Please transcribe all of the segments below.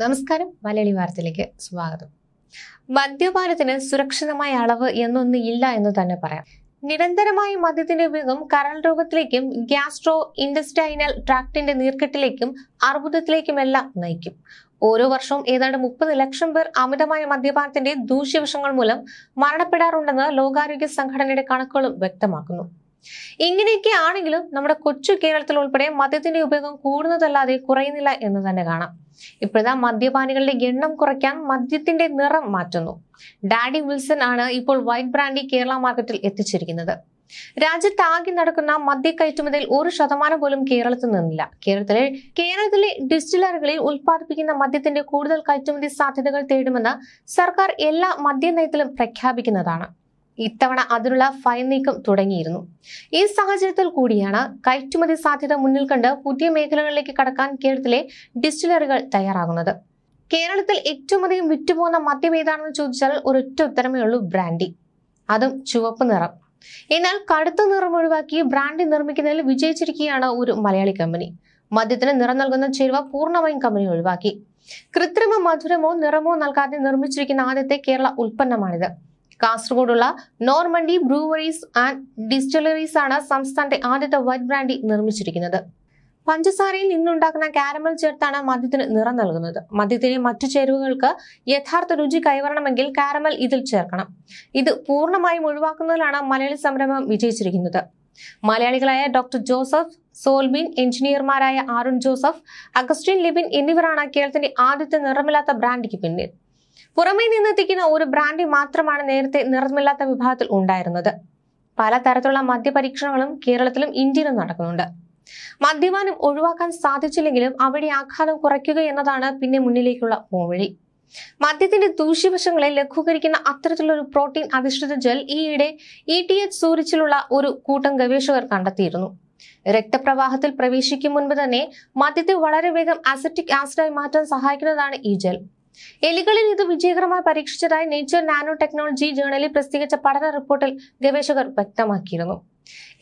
നമസ്കാരം മലയാളി വാർത്തയിലേക്ക് സ്വാഗതം മദ്യപാനത്തിന് സുരക്ഷിതമായ അളവ് എന്നൊന്നും ഇല്ല എന്ന് തന്നെ പറയാം നിരന്തരമായ മദ്യത്തിന്റെ ഉപയോഗം കരൾ രോഗത്തിലേക്കും ഗ്യാസ്ട്രോ ഇൻഡസ്റ്റൈനൽ ട്രാക്ടിന്റെ നീർക്കെട്ടിലേക്കും അർബുദത്തിലേക്കുമെല്ലാം നയിക്കും ഓരോ വർഷവും ഏതാണ്ട് മുപ്പത് ലക്ഷം പേർ അമിതമായ മദ്യപാനത്തിന്റെ ദൂഷ്യവശങ്ങൾ മൂലം മരണപ്പെടാറുണ്ടെന്ന് ലോകാരോഗ്യ സംഘടനയുടെ കണക്കുകളും വ്യക്തമാക്കുന്നു ഇങ്ങനെയൊക്കെ ആണെങ്കിലും നമ്മുടെ കൊച്ചു കേരളത്തിൽ ഉൾപ്പെടെ മദ്യത്തിന്റെ ഉപയോഗം കൂടുന്നതല്ലാതെ കുറയുന്നില്ല എന്ന് തന്നെ കാണാം ഇപ്പോഴത്തെ മദ്യപാനികളുടെ എണ്ണം കുറയ്ക്കാൻ മദ്യത്തിന്റെ നിറം മാറ്റുന്നു ഡാഡി വിൽസൺ ആണ് ഇപ്പോൾ വൈറ്റ് ബ്രാൻഡി കേരള മാർക്കറ്റിൽ എത്തിച്ചിരിക്കുന്നത് രാജ്യത്താകെ നടക്കുന്ന മദ്യ കയറ്റുമതിയിൽ ഒരു ശതമാനം പോലും കേരളത്തിൽ നിന്നില്ല കേരളത്തിലെ കേരളത്തിലെ ഡിസ്റ്റിലറികളിൽ ഉൽപ്പാദിപ്പിക്കുന്ന മദ്യത്തിന്റെ കൂടുതൽ കയറ്റുമതി സാധ്യതകൾ തേടുമെന്ന് സർക്കാർ എല്ലാ മദ്യനയത്തിലും പ്രഖ്യാപിക്കുന്നതാണ് ഇത്തവണ അതിനുള്ള ഫയൽ നീക്കം തുടങ്ങിയിരുന്നു ഈ സാഹചര്യത്തിൽ കൂടിയാണ് കയറ്റുമതി സാധ്യത മുന്നിൽ കണ്ട് പുതിയ മേഖലകളിലേക്ക് കടക്കാൻ കേരളത്തിലെ ഡിസ്റ്റിലറികൾ തയ്യാറാകുന്നത് കേരളത്തിൽ ഏറ്റവും അധികം വിറ്റുപോകുന്ന മദ്യം ഏതാണെന്ന് ചോദിച്ചാൽ ഒരൊറ്റ ഉത്തരമേ ഉള്ളൂ ബ്രാൻഡി അതും ചുവപ്പ് നിറം എന്നാൽ കടുത്ത നിറം ഒഴിവാക്കി ബ്രാൻഡി നിർമ്മിക്കുന്നതിൽ വിജയിച്ചിരിക്കുകയാണ് ഒരു മലയാളി കമ്പനി മദ്യത്തിന് നിറം നൽകുന്ന ചേരുവ പൂർണ്ണമായും കമ്പനി ഒഴിവാക്കി കൃത്രിമ മധുരമോ നിറമോ നൽകാതെ നിർമ്മിച്ചിരിക്കുന്ന ആദ്യത്തെ കേരള ഉൽപ്പന്നമാണിത് കാസർഗോഡുള്ള നോർമണ്ടി ബ്രൂവറീസ് ആൻഡ് ഡിസ്റ്റിലറീസ് ആണ് സംസ്ഥാനത്തെ ആദ്യത്തെ വൈറ്റ് ബ്രാൻഡി നിർമ്മിച്ചിരിക്കുന്നത് പഞ്ചസാരയിൽ നിന്നുണ്ടാക്കുന്ന കാരമൽ ചേർത്താണ് മദ്യത്തിന് നിറം നൽകുന്നത് മദ്യത്തിലെ മറ്റു ചേരുവകൾക്ക് യഥാർത്ഥ രുചി കൈവരണമെങ്കിൽ കാരമൽ ഇതിൽ ചേർക്കണം ഇത് പൂർണ്ണമായും ഒഴിവാക്കുന്നതിലാണ് മലയാളി സംരംഭം വിജയിച്ചിരിക്കുന്നത് മലയാളികളായ ഡോക്ടർ ജോസഫ് സോൽബിൻ എഞ്ചിനീയർമാരായ ആരുൺ ജോസഫ് അഗസ്റ്റിൻ ലിബിൻ എന്നിവരാണ് കേരളത്തിന്റെ ആദ്യത്തെ നിറമില്ലാത്ത ബ്രാൻഡിക്ക് പിന്നിൽ പുറമേ നിന്നെത്തിക്കുന്ന ഒരു ബ്രാൻഡി മാത്രമാണ് നേരത്തെ നിറമില്ലാത്ത വിഭാഗത്തിൽ ഉണ്ടായിരുന്നത് പലതരത്തിലുള്ള മദ്യപരീക്ഷണങ്ങളും കേരളത്തിലും ഇന്ത്യയിലും നടക്കുന്നുണ്ട് മദ്യപാനം ഒഴിവാക്കാൻ സാധിച്ചില്ലെങ്കിലും അവിടെ ആഘാതം കുറയ്ക്കുക എന്നതാണ് പിന്നെ മുന്നിലേക്കുള്ള പോവഴി മദ്യത്തിന്റെ ദൂഷ്യവശങ്ങളെ ലഘൂകരിക്കുന്ന ഒരു പ്രോട്ടീൻ അധിഷ്ഠിത ജെൽ ഈയിടെ ഇ e ടി എച്ച് സൂരിച്ചിലുള്ള ഒരു കൂട്ടം ഗവേഷകർ കണ്ടെത്തിയിരുന്നു രക്തപ്രവാഹത്തിൽ പ്രവേശിക്കും മുൻപ് തന്നെ മദ്യത്തെ വളരെ വേഗം അസറ്റിക് ആസിഡായി മാറ്റാൻ സഹായിക്കുന്നതാണ് ഈ ജെൽ എലികളിൽ ഇത് വിജയകരമായി പരീക്ഷിച്ചതായി നേച്ചർ നാനോ ടെക്നോളജി ജേണലിൽ പ്രസിദ്ധീകരിച്ച പഠന റിപ്പോർട്ടിൽ ഗവേഷകർ വ്യക്തമാക്കിയിരുന്നു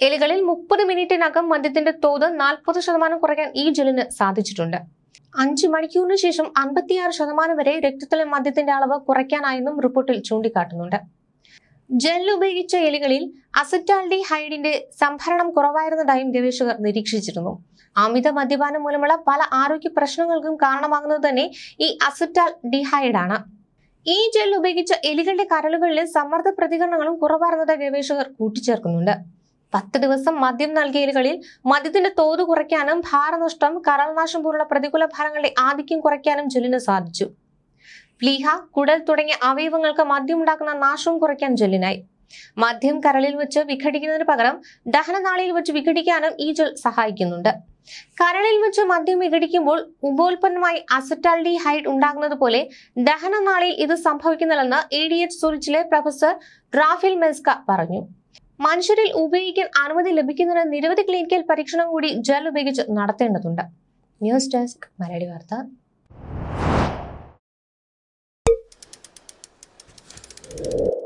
എലികളിൽ മുപ്പത് മിനിറ്റിനകം മദ്യത്തിന്റെ തോത് നാൽപ്പത് ശതമാനം കുറയ്ക്കാൻ ഈ ജെല്ലിന് സാധിച്ചിട്ടുണ്ട് അഞ്ച് മണിക്കൂറിന് ശേഷം അൻപത്തിയാറ് ശതമാനം വരെ രക്തത്തിലെ മദ്യത്തിന്റെ അളവ് കുറയ്ക്കാനായെന്നും റിപ്പോർട്ടിൽ ചൂണ്ടിക്കാട്ടുന്നുണ്ട് ജെല്ലുപയോഗിച്ച എലികളിൽ അസറ്റാൽഡിഹൈഡിന്റെ സംഭരണം കുറവായിരുന്നതായും ഗവേഷകർ നിരീക്ഷിച്ചിരുന്നു അമിത മദ്യപാനം മൂലമുള്ള പല ആരോഗ്യ പ്രശ്നങ്ങൾക്കും കാരണമാകുന്നത് തന്നെ ഈ അസറ്റാൽ ഡിഹൈഡാണ് ഈ ജെൽ ഉപയോഗിച്ച എലികളുടെ കരളുകളിലെ സമ്മർദ്ദ പ്രതികരണങ്ങളും കുറവായിരുന്നതായി ഗവേഷകർ കൂട്ടിച്ചേർക്കുന്നുണ്ട് പത്ത് ദിവസം മദ്യം നൽകിയ എലികളിൽ മദ്യത്തിന്റെ തോത് കുറയ്ക്കാനും ഭാരനഷ്ടം കരൾനാശം പോലുള്ള പ്രതികൂല ഫലങ്ങളുടെ ആധിക്യം കുറയ്ക്കാനും ജെല്ലിന് സാധിച്ചു പ്ലീഹ കുടൽ തുടങ്ങിയ അവയവങ്ങൾക്ക് മദ്യമുണ്ടാക്കുന്ന നാശവും കുറയ്ക്കാൻ ജെല്ലിനായി മദ്യം കരളിൽ വെച്ച് വിഘടിക്കുന്നതിന് പകരം ദഹനനാളിയിൽ വെച്ച് വിഘടിക്കാനും ഈ ജെൽ സഹായിക്കുന്നുണ്ട് കരളിൽ വെച്ച് മദ്യം വിഘടിക്കുമ്പോൾ ഉപോൽപന്നമായി അസറ്റാൽഡി ഹൈഡ് ഉണ്ടാകുന്നത് പോലെ ദഹനനാളിയിൽ ഇത് സംഭവിക്കുന്നില്ലെന്ന് എ ഡി എച്ച് സൂറിച്ചിലെ പ്രൊഫസർ റാഫിൽ മെസ്ക പറഞ്ഞു മനുഷ്യരിൽ ഉപയോഗിക്കാൻ അനുമതി ലഭിക്കുന്നതിന് നിരവധി ക്ലിനിക്കൽ പരീക്ഷണം കൂടി ജെൽ ഉപയോഗിച്ച് നടത്തേണ്ടതുണ്ട് ന്യൂസ് ഡെസ്ക് മലയാളി വാർത്ത you